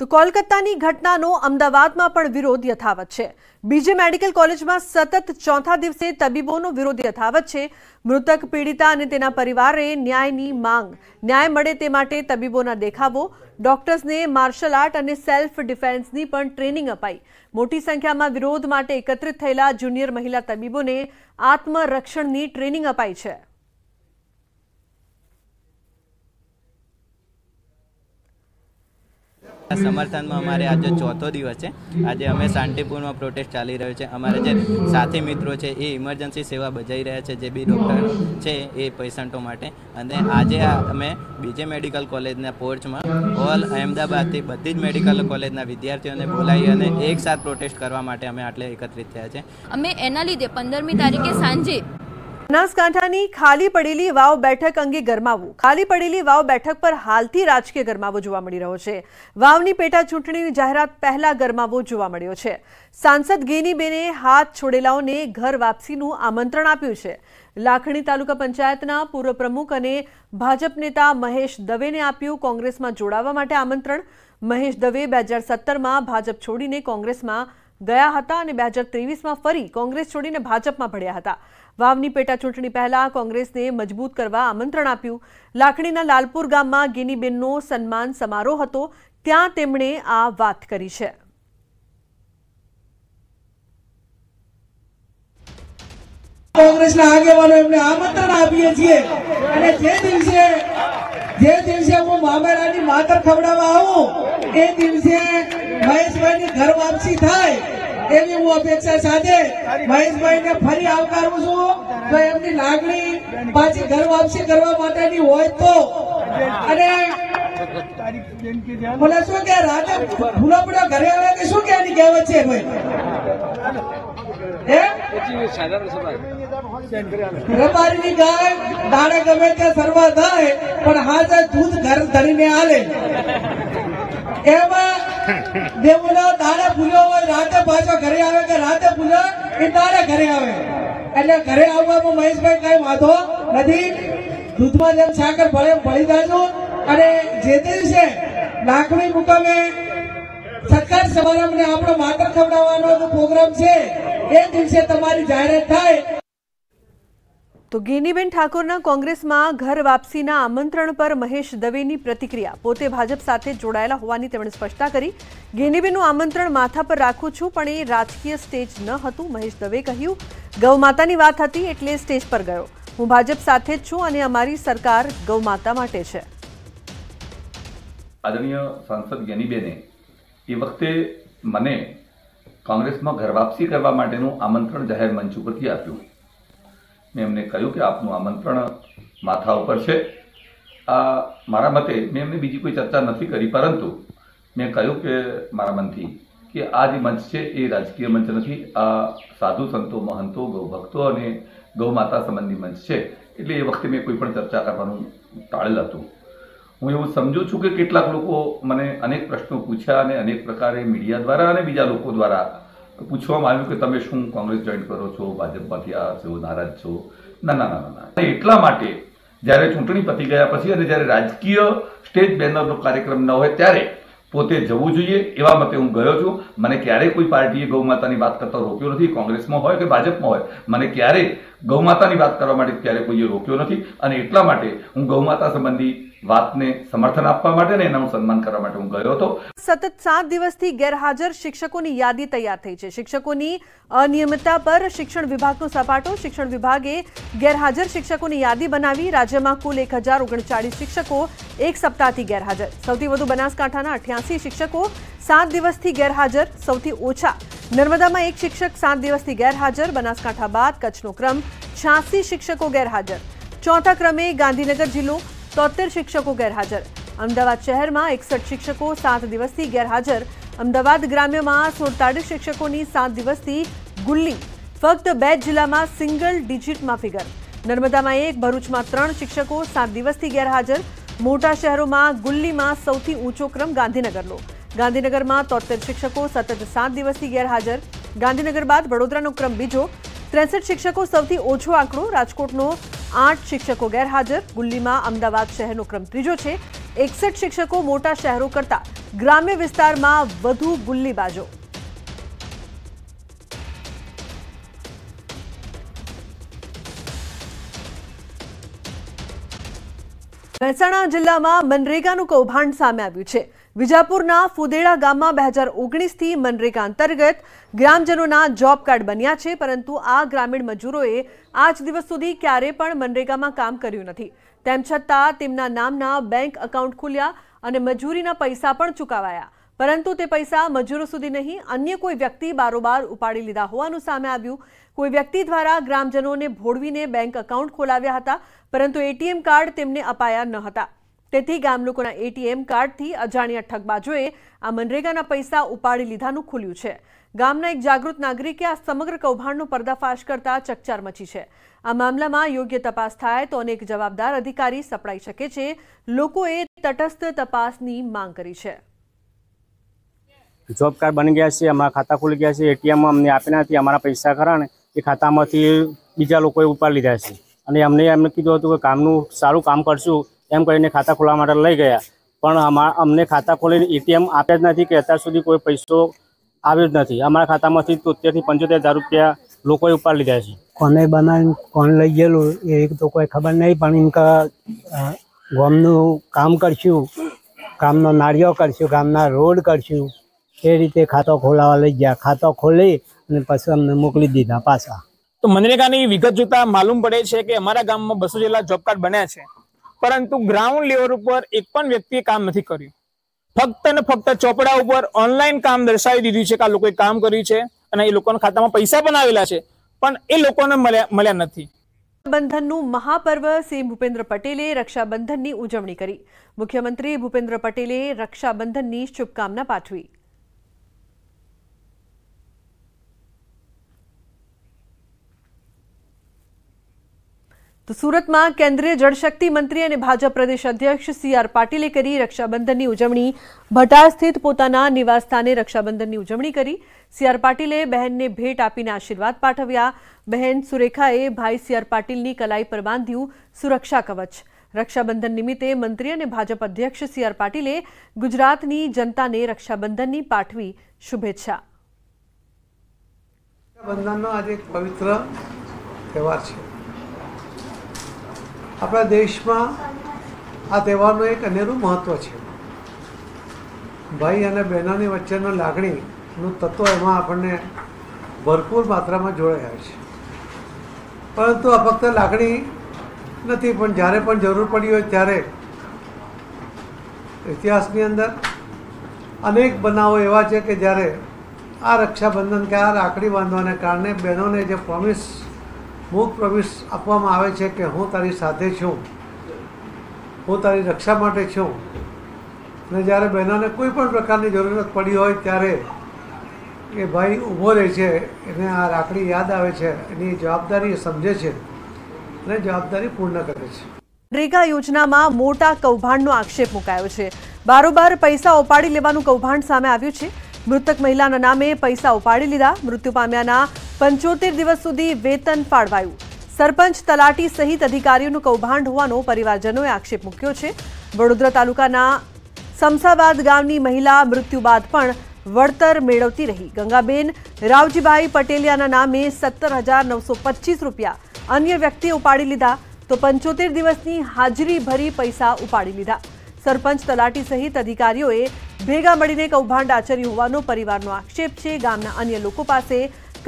તો કોલકાતાની ઘટનાનો અમદાવાદમાં પણ વિરોધ યથાવત છે બીજે મેડિકલ કોલેજમાં સતત ચોથા દિવસે તબીબોનો વિરોધ યથાવત છે મૃતક પીડિતા અને તેના પરિવારે ન્યાયની માંગ ન્યાય મળે તે માટે તબીબોના દેખાવો ડોક્ટર્સને માર્શલ આર્ટ અને સેલ્ફ ડિફેન્સની પણ ટ્રેનિંગ અપાઈ મોટી સંખ્યામાં વિરોધ માટે એકત્રિત થયેલા જુનિયર મહિલા તબીબોને આત્મરક્ષણની ટ્રેનિંગ અપાઈ છે સમર્થનમાં અમારે આજે ચોથો દિવસ છે આજે અમે શાંતિપૂર્ણ પ્રોટેસ્ટ ચાલી રહ્યો છે અમારા જે સાથી મિત્રો છે એ ઇમરજન્સી સેવા બજાવી રહ્યા છે જે બી ડૉક્ટર છે એ પેશન્ટો માટે અને આજે અમે બીજે મેડિકલ કોલેજના પોર્ચમાં ઓલ અહેમદાબાદથી બધી જ મેડિકલ કોલેજના વિદ્યાર્થીઓને બોલાવી અને એકસાથ પ્રોટેસ્ટ કરવા માટે અમે આટલે એકત્રિત થયા છે અમે એના લીધે પંદરમી તારીખે સાંજે બનાસકાંઠાની ખાલી પડેલી વાવ બેઠક અંગે ગરમાવું ખાલી પડેલી વાવ બેઠક પર હાલથી રાજકીય ગરમાવો જોવા મળી રહ્યો છે વાવની પેટા ચૂંટણીની જાહેરાત પહેલા ગરમાવો જોવા મળ્યો છે સાંસદ ગેનીબેને હાથ છોડેલાઓને ઘર વાપસીનું આમંત્રણ આપ્યું છે લાખણી તાલુકા પંચાયતના પૂર્વ પ્રમુખ અને ભાજપ નેતા મહેશ દવેને આપ્યું કોંગ્રેસમાં જોડાવા માટે આમંત્રણ મહેશ દવે બે હજાર સત્તરમાં ભાજપ છોડીને કોંગ્રેસમાં ગયા હતા અને બે હજાર ત્રેવીસમાં ફરી કોંગ્રેસ છોડીને ભાજપમાં ભળ્યા હતા વાવની પેટા ચૂંટણી પહેલા કોંગ્રેસને મજબૂત કરવા આમંત્રણ આપ્યું લાખણીના લાલપુર ગામમાં ગિનીબેનનો સન્માન સમારોહ હતો ત્યાં તેમણે આ વાત કરી છે કોંગ્રેસના આગેવાનો એમને આમંત્રણ આપીએ છીએ અને જે દિવસે જે દિવસે હું મામેરાની માતર ખવડાવવા આવું એ દિવસે મહેશભાઈની ઘર વાપસી થાય એવી હું અપેક્ષા સાથે ને ફરી આવકારું છું તો એમની લાગણી પાછી ઘર વાપસી કરવા માટેની હોય તો અને મને શું કે રાતે ફૂલપડા ઘરે આવે કે શું કે એની કહેવત છે ભાઈ વેપારીની ગાય દાડે ગમે ત્યાં સરવા થાય પણ હાજર દૂધ ઘર ધરીને આલે એમાં દેવુનો દાડે પૂજો હોય પાછો ઘરે આવે કે રાતે પૂજો એ દાડે ઘરે આવે એટલે ઘરે આવવામાં મહેશભાઈ કઈ વાંધો નથી દૂધમાં જેમ ભળે ભળી જાજો અને જે તે છે લાકડી મુકામે સમારંભને આપણો માતર ખવડાવવાનો પ્રોગ્રામ છે એ દિવસે તમારી જાહેરાત થાય તો ગેનીબેન ઠાકોરના કોંગ્રેસમાં ઘર વાપસીના આમંત્રણ પર મહેશ દવેની પ્રતિક્રિયા પોતે ભાજપ સાથે જોડાયેલા હોવાની તેમણે સ્પષ્ટતા કરી ગેનીબેનનું આમંત્રણ માથા પર રાખું છું પણ એ રાજકીય સ્ટેજ ન હતું મહેશ દવે કહ્યું ગૌમાતાની વાત હતી એટલે સ્ટેજ પર ગયો હું ભાજપ સાથે જ છું અને અમારી સરકાર ગૌમાતા માટે છે આદરણીય સાંસદ ગેનીબેને એ વખતે મને કોંગ્રેસમાં ઘર વાપસી કરવા માટેનું આમંત્રણ જાહેર મંચ ઉપરથી આપ્યું મેં એમને કહ્યું કે આપનું આમંત્રણ માથા ઉપર છે આ મારા મતે મેં એમને બીજી કોઈ ચર્ચા નથી કરી પરંતુ મેં કહ્યું કે મારા મનથી કે આ જે મંચ છે એ રાજકીય મંચ નથી આ સાધુ સંતો મહંતો ગૌભક્તો અને ગૌ માતા સંબંધી મંચ છે એટલે એ વખતે મેં કોઈ પણ ચર્ચા કરવાનું ટાળેલ હતું હું એવું સમજુ છું કે કેટલાક લોકો મને અનેક પ્રશ્નો પૂછ્યા અને અનેક પ્રકારે મીડિયા દ્વારા અને બીજા લોકો દ્વારા પૂછવામાં આવ્યું કે તમે શું કોંગ્રેસ જોઈન કરો છો ભાજપમાંથી આ છો નારાજ છો ના ના ના ના એટલા માટે જ્યારે ચૂંટણી પતી ગયા પછી અને જ્યારે રાજકીય સ્ટેજ બેનરનો કાર્યક્રમ ન હોય ત્યારે પોતે જવું જોઈએ એવા મતે હું ગયો છું મને ક્યારેય કોઈ પાર્ટીએ ગૌમાતાની વાત કરતા રોક્યો નથી કોંગ્રેસમાં હોય કે ભાજપમાં હોય મને ક્યારેય ગૌમાતાની વાત કરવા માટે ક્યારેય કોઈએ રોક્યો નથી અને એટલા માટે હું ગૌમાતા સંબંધી शिक्षण विभाग सपाटो शिक्षण विभागे गैरहजर शिक्षकों याद बना राज्य में कुल एक हजार ओग चालीस शिक्षकों एक सप्ताह की सौ बनाकांठा अठासी शिक्षकों सात दिवस गैरहजर सौ नर्मदा में एक शिक्षक सात दिवस गैरहजर बनासकांठा बाद कच्छ नो क्रम छियासी शिक्षकों गैरहजर चौथा क्रमे गांधीनगर जिलों તોતેર શિક્ષકો ગેરહાજર અમદાવાદ શહેરમાં એકસઠ શિક્ષકો સાત દિવસથી ગેરહાજર અમદાવાદ ગ્રામ્યમાં સુડતાળીસ શિક્ષકોની સાત દિવસથી ગુલ્લી ફક્ત બે જિલ્લામાં સિંગલ ડિજિટમાં ફિગર નર્મદામાં એક ભરૂચમાં ત્રણ શિક્ષકો સાત દિવસથી ગેરહાજર મોટા શહેરોમાં ગુલ્લીમાં સૌથી ઊંચો ક્રમ ગાંધીનગરનો ગાંધીનગરમાં તોતેર શિક્ષકો સતત સાત દિવસથી ગેરહાજર ગાંધીનગર બાદ વડોદરાનો ક્રમ બીજો ત્રેસઠ શિક્ષકો સૌથી ઓછો આંકડો રાજકોટનો 8 શિક્ષકો ગેરહાજર ગુલ્લીમા અમદાવાદ શહેરનો ક્રમ ત્રીજો છે 61 શિક્ષકો મોટા શહેરો કરતા ગ્રામ્ય વિસ્તારમાં વધુ ગુલ્લીબાજો ગરસણા જિલ્લામાં મનરેગાનો કોવહણ સામે આવ્યો છે વિજાપુરના ફુદેડા ગામમાં 2019 થી મનરેગા અંતર્ગત ગ્રામજનોના જોબ કાર્ડ બન્યા છે પરંતુ આ ગ્રામીણ મજૂરોએ આજ દિવસ સુધી ક્યારે પણ મનરેગામાં કામ કર્યું નથી તેમ છતાં તેમના નામના બેંક એકાઉન્ટ ખુલ્યા અને મજૂરીના પૈસા પણ ચૂકવાયા પરંતુ તે પૈસા મજૂર સુધી નહીં અન્ય કોઈ વ્યક્તિ બારોબાર ઉપાડી લીધા હોવાનું સામે આવ્યું કોઈ વ્યક્તિ દ્વારા ગ્રામજનોને ભોળવીને બેંક એકાઉન્ટ ખોલાવ્યા હતા પરંતુ એટીએમ કાર્ડ તેમને અપાયા ન હતા તેથી ગામ લોકોના એટીએમ કાર્ડથી અજાણ્યા ઠગબાજોએ આ મનરેગાના પૈસા ઉપાડી લીધાનું ખુલ્યું છે ગામના એક જાગૃત નાગરિકે આ સમગ્ર કૌભાંડનો પર્દાફાશ કરતા ચકચાર મચી છે આ મામલામાં યોગ્ય તપાસ થાય તો અનેક જવાબદાર અધિકારી સપડાઈ શકે છે લોકોએ તટસ્થ તપાસની માંગ કરી છે જોબ કાર્ડ બની ગયા છે અમારા ખાતા ખુલી ગયા છે એટીએમ અમને આપ્યા નથી અમારા પૈસા ખરા ને એ ખાતામાંથી બીજા લોકોએ ઉપાડી લીધા છે અને અમને એમને કીધું હતું કે કામનું સારું કામ કરશું એમ કરીને ખાતા ખોલવા માટે લઈ ગયા પણ અમને ખાતા ખોલીને એટીએમ આપ્યા જ નથી કે અત્યાર સુધી કોઈ પૈસો આવ્યો જ નથી અમારા ખાતામાંથી તોતેરથી પંચોતેર હજાર રૂપિયા લોકોએ ઉપાડી લીધા છે કોને બનાવીને કોણ લઈ ગયેલું એ તો કોઈ ખબર નહીં પણ ઇનકા ગામનું કામ કરશું ગામનો નાળિયો કરશું ગામના રોડ કરશું એ રીતે ખાતો ખોલાવા લઈ ગયા ખાતો ખોલી અને પછી અમને મોકલી દીધા પાછા તો મનરેગાની વિગત જોતા માલુમ પડે છે કે અમારા ગામમાં બસો જેટલા જોબ કાર્ડ બન્યા છે પરંતુ ગ્રાઉન્ડ લેવલ ઉપર એક પણ વ્યક્તિએ કામ નથી કર્યું ફક્ત ને ફક્ત ચોપડા ઉપર ઓનલાઈન કામ દર્શાવી દીધું છે કે આ લોકોએ કામ કર્યું છે અને એ લોકોના ખાતામાં પૈસા પણ આવેલા છે પણ એ લોકોને મળ્યા મળ્યા નથી રક્ષાબંધનનું મહાપર્વ સીએમ ભૂપેન્દ્ર પટેલે રક્ષાબંધનની ઉજવણી કરી મુખ્યમંત્રી ભૂપેન્દ્ર પટેલે રક્ષાબંધનની શુભકામના પાઠવી તો સુરતમાં કેન્દ્રીય જળશક્તિ મંત્રી અને ભાજપ પ્રદેશ અધ્યક્ષ સી આર પાટીલે કરી રક્ષાબંધનની ઉજવણી ભટા સ્થિત પોતાના નિવાસસ્થાને રક્ષાબંધનની ઉજવણી કરી સી આર પાટીલે બહેનને ભેટ આપીને આશીર્વાદ પાઠવ્યા બહેન સુરેખાએ ભાઈ સી આર પાટીલની કલાઈ પર બાંધ્યું સુરક્ષા કવચ રક્ષાબંધન નિમિત્તે મંત્રી અને ભાજપ અધ્યક્ષ સી આર પાટીલે ગુજરાતની જનતાને રક્ષાબંધનની પાઠવી શુભેચ્છા રક્ષાબંધનનો આજે પવિત્ર તહેવાર છે આપણા દેશમાં આ તહેવારનું એક અનેરું મહત્ત્વ છે ભાઈ અને બહેનોની વચ્ચેનો લાગણીનું તત્વ એમાં આપણને ભરપૂર માત્રામાં જોડાયા છે પરંતુ આ ફક્ત લાગણી નથી પણ જ્યારે પણ જરૂર પડી હોય ત્યારે ઇતિહાસની અંદર અનેક બનાવો એવા છે કે જ્યારે આ રક્ષાબંધન કે આ રાખડી બાંધવાને કારણે બહેનોને જે પ્રોમિસ મૂક પ્રવેશ આપવામાં આવે છે કે હું તારી સાથે છું હું તારી રક્ષા માટે છું અને જ્યારે બહેનોને કોઈ પણ પ્રકારની જરૂરત પડી હોય ત્યારે એ ભાઈ ઊભો રહે છે એને આ રાખડી યાદ આવે છે એની જવાબદારી સમજે છે અને જવાબદારી પૂર્ણ કરે છે રેગા યોજનામાં મોટા કૌભાંડનો આક્ષેપ મુકાયો છે બારોબાર પૈસા ઉપાડી લેવાનું કૌભાંડ સામે આવ્યું છે મૃતક મહિલાના નામે પૈસા ઉપાડી લીધા મૃત્યુ પામ્યાના પંચોતેર દિવસ સુધી વેતન ફાળવાયું સરપંચ તલાટી સહિત અધિકારીઓનું કૌભાંડ હોવાનો પરિવારજનોએ આક્ષેપ મૂક્યો છે વડોદરા તાલુકાના સમસાબાદ ગામની મહિલા મૃત્યુ બાદ પણ વળતર મેળવતી રહી ગંગાબેન રાવજીભાઈ પટેલિયાના નામે સત્તર હજાર નવસો પચીસ રૂપિયા અન્ય વ્યક્તિએ ઉપાડી લીધા તો પંચોતેર દિવસની હાજરી ભરી પૈસા ઉપાડી લીધા સરપંચ તલાટી સહિત અધિકારીઓએ ભેગા મળીને કૌભાંડ આચર્યું હોવાનો પરિવારનો આક્ષેપ છે ગામના અન્ય લોકો પાસે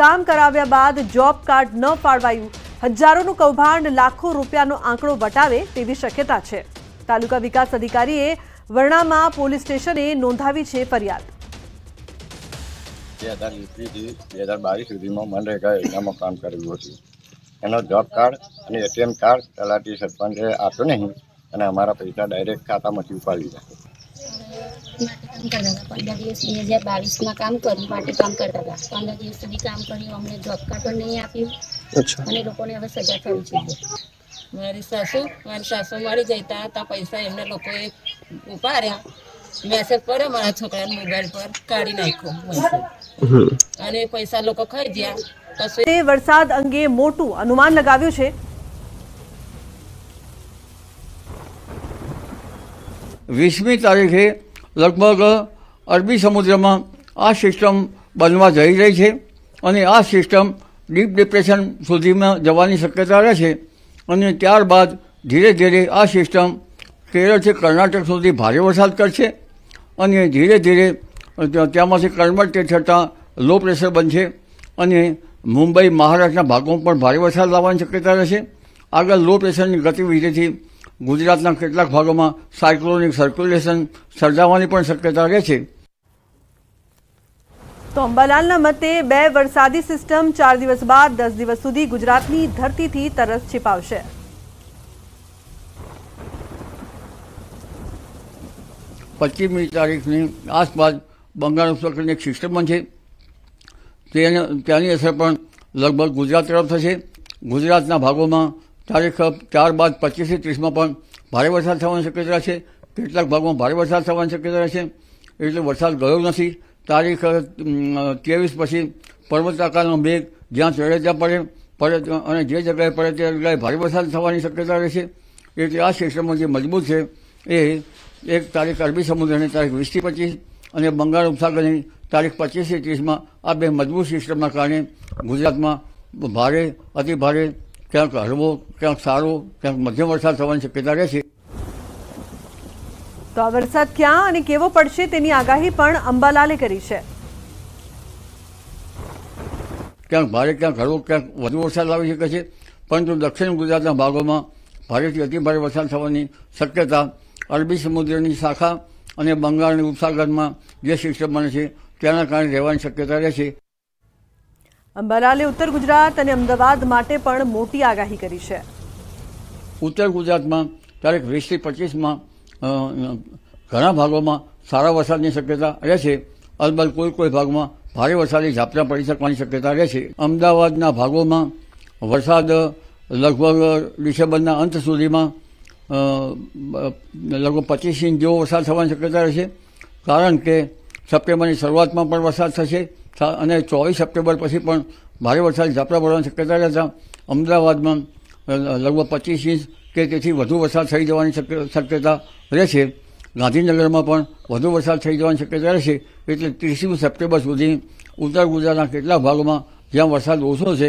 કામ કરાવ્યા બાદ જોબ કાર્ડ ન ફાળવાયું હજારોનું કૌભાંડ લાખો રૂપિયાનો આંકડો વટાવે તેવી શક્યતા છે તાલુકા વિકાસ અધિકારીએ વરણામાં પોલીસ સ્ટેશને નોંધાવી છે ફરિયાદ બે હજાર એકવીસથી બે હજાર બાવીસ સુધીમાં મનરેગા યોજનામાં કામ કર્યું હતું એનો જોબ કાર્ડ અને એટીએમ કાર્ડ તલાટી સરપંચે આપ્યો નહીં અને અમારા પૈસા ડાયરેક્ટ ખાતામાંથી ઉપાડી લીધા પંદર દિવસ બે હજાર બાવીસમાં કામ કર્યું માટે કામ કરતા હતા પંદર દિવસ સુધી અમને જોબ પણ નહીં આપ્યું અને લોકોને હવે સજા થવી જોઈએ મારી સાસુ મારી સાસુ મળી જતા હતા પૈસા એમને લોકોએ ઉપાડ્યા મેસેજ પડ્યો મારા છોકરાને મોબાઈલ પર કાઢી નાખ્યો અને પૈસા લોકો ખાઈ ગયા વરસાદ અંગે મોટું અનુમાન લગાવ્યું છે વીસમી તારીખે લગભગ અરબી સમુદ્રમાં આ સિસ્ટમ બનવા જઈ રહી છે અને આ સિસ્ટમ ડીપ ડિપ્રેશન સુધીમાં જવાની શક્યતા રહે છે અને ત્યારબાદ ધીરે ધીરે આ સિસ્ટમ કેરળથી કર્ણાટક સુધી ભારે વરસાદ કરશે અને ધીરે ધીરે ત્યાંમાંથી કન્વર્ટેડ થતાં લો પ્રેશર બનશે અને મુંબઈ મહારાષ્ટ્રના ભાગોમાં પણ ભારે વરસાદ લાવવાની શક્યતા રહેશે આગળ લો પ્રેશરની ગતિવિધિથી ગુજરાતના કેટલાક ભાગોમાં સાયક્લોનિક સર્ક્યુલેશન સર્જાવાની પણ શક્યતા રહે છે તો અંબાલાલના મતે બે વરસાદી સિસ્ટમ ચાર દિવસ બાદ દસ દિવસ સુધી ગુજરાતની ધરતીથી તરસ છિપાવશે પચીસમી તારીખની આસપાસ બંગાળ ઉપસાગરની એક સિસ્ટમ છે તેની ત્યાંની અસર પણ લગભગ ગુજરાત તરફ થશે ગુજરાતના ભાગોમાં તારીખ ચાર બાદ પચીસથી ત્રીસમાં પણ ભારે વરસાદ થવાની શક્યતા છે કેટલાક ભાગમાં ભારે વરસાદ થવાની શક્યતા છે એટલે વરસાદ ગયો નથી તારીખ ત્રેવીસ પછી પર્વતાકારનો મેઘ જ્યાં ચડે ત્યાં પડે પડે અને જે જગ્યાએ પડે તે જગ્યાએ ભારે વરસાદ થવાની શક્યતા રહેશે એટલે આ સિસ્ટમમાં જે મજબૂત છે એ એક તારીખ અરબી સમુદ્રની તારીખ વીસથી પચીસ અને બંગાળ ઉપસાગરની તારીખ પચીસથી ત્રીસમાં આ બે મજબૂત સિસ્ટમના કારણે ગુજરાતમાં ભારે અતિ ભારે ક્યાંક હળવો ક્યાંક સારો ક્યાંક મધ્યમ વરસાદ થવાની શક્યતા રહેશે તો આ વરસાદ ક્યાં અને કેવો પડશે તેની આગાહી પણ અંબાલાલે કરી છે ક્યાંક ભારે ક્યાંક હળવો ક્યાંક વધુ વરસાદ લાવી શકે છે પરંતુ દક્ષિણ ગુજરાતના ભાગોમાં ભારેથી અતિભારે વરસાદ થવાની શક્યતા અરબી સમુદ્રની શાખા અને બંગાળની ઉપસાગરમાં જે સિસ્ટમ બને છે તેના કારણે રહેવાની શક્યતા રહેશે અંબાલાલે ઉત્તર ગુજરાત અને અમદાવાદ માટે પણ મોટી આગાહી કરી છે ઉત્તર ગુજરાતમાં તારીખ વીસથી પચીસમાં ઘણા ભાગોમાં સારા વરસાદની શક્યતા રહેશે છે અલબત્ત કોઈ કોઈ ભાગમાં ભારે વરસાદી ઝાપટા પડી શકવાની શક્યતા રહેશે અમદાવાદના ભાગોમાં વરસાદ લગભગ ડિસેમ્બરના અંત સુધીમાં લગભગ પચીસ ઇંચ જેવો વરસાદ થવાની શક્યતા રહેશે કારણ કે સપ્ટેમ્બરની શરૂઆતમાં પણ વરસાદ થશે અને ચોવીસ સપ્ટેમ્બર પછી પણ ભારે વરસાદ ઝાપટા પડવાની શક્યતા રહેતા અમદાવાદમાં લગભગ પચીસ ઇંચ કે તેથી વધુ વરસાદ થઈ જવાની શક્યતા રહે છે ગાંધીનગરમાં પણ વધુ વરસાદ થઈ જવાની શક્યતા રહે છે એટલે ત્રીસમી સપ્ટેમ્બર સુધી ઉત્તર ગુજરાતના કેટલા ભાગોમાં જ્યાં વરસાદ ઓછો છે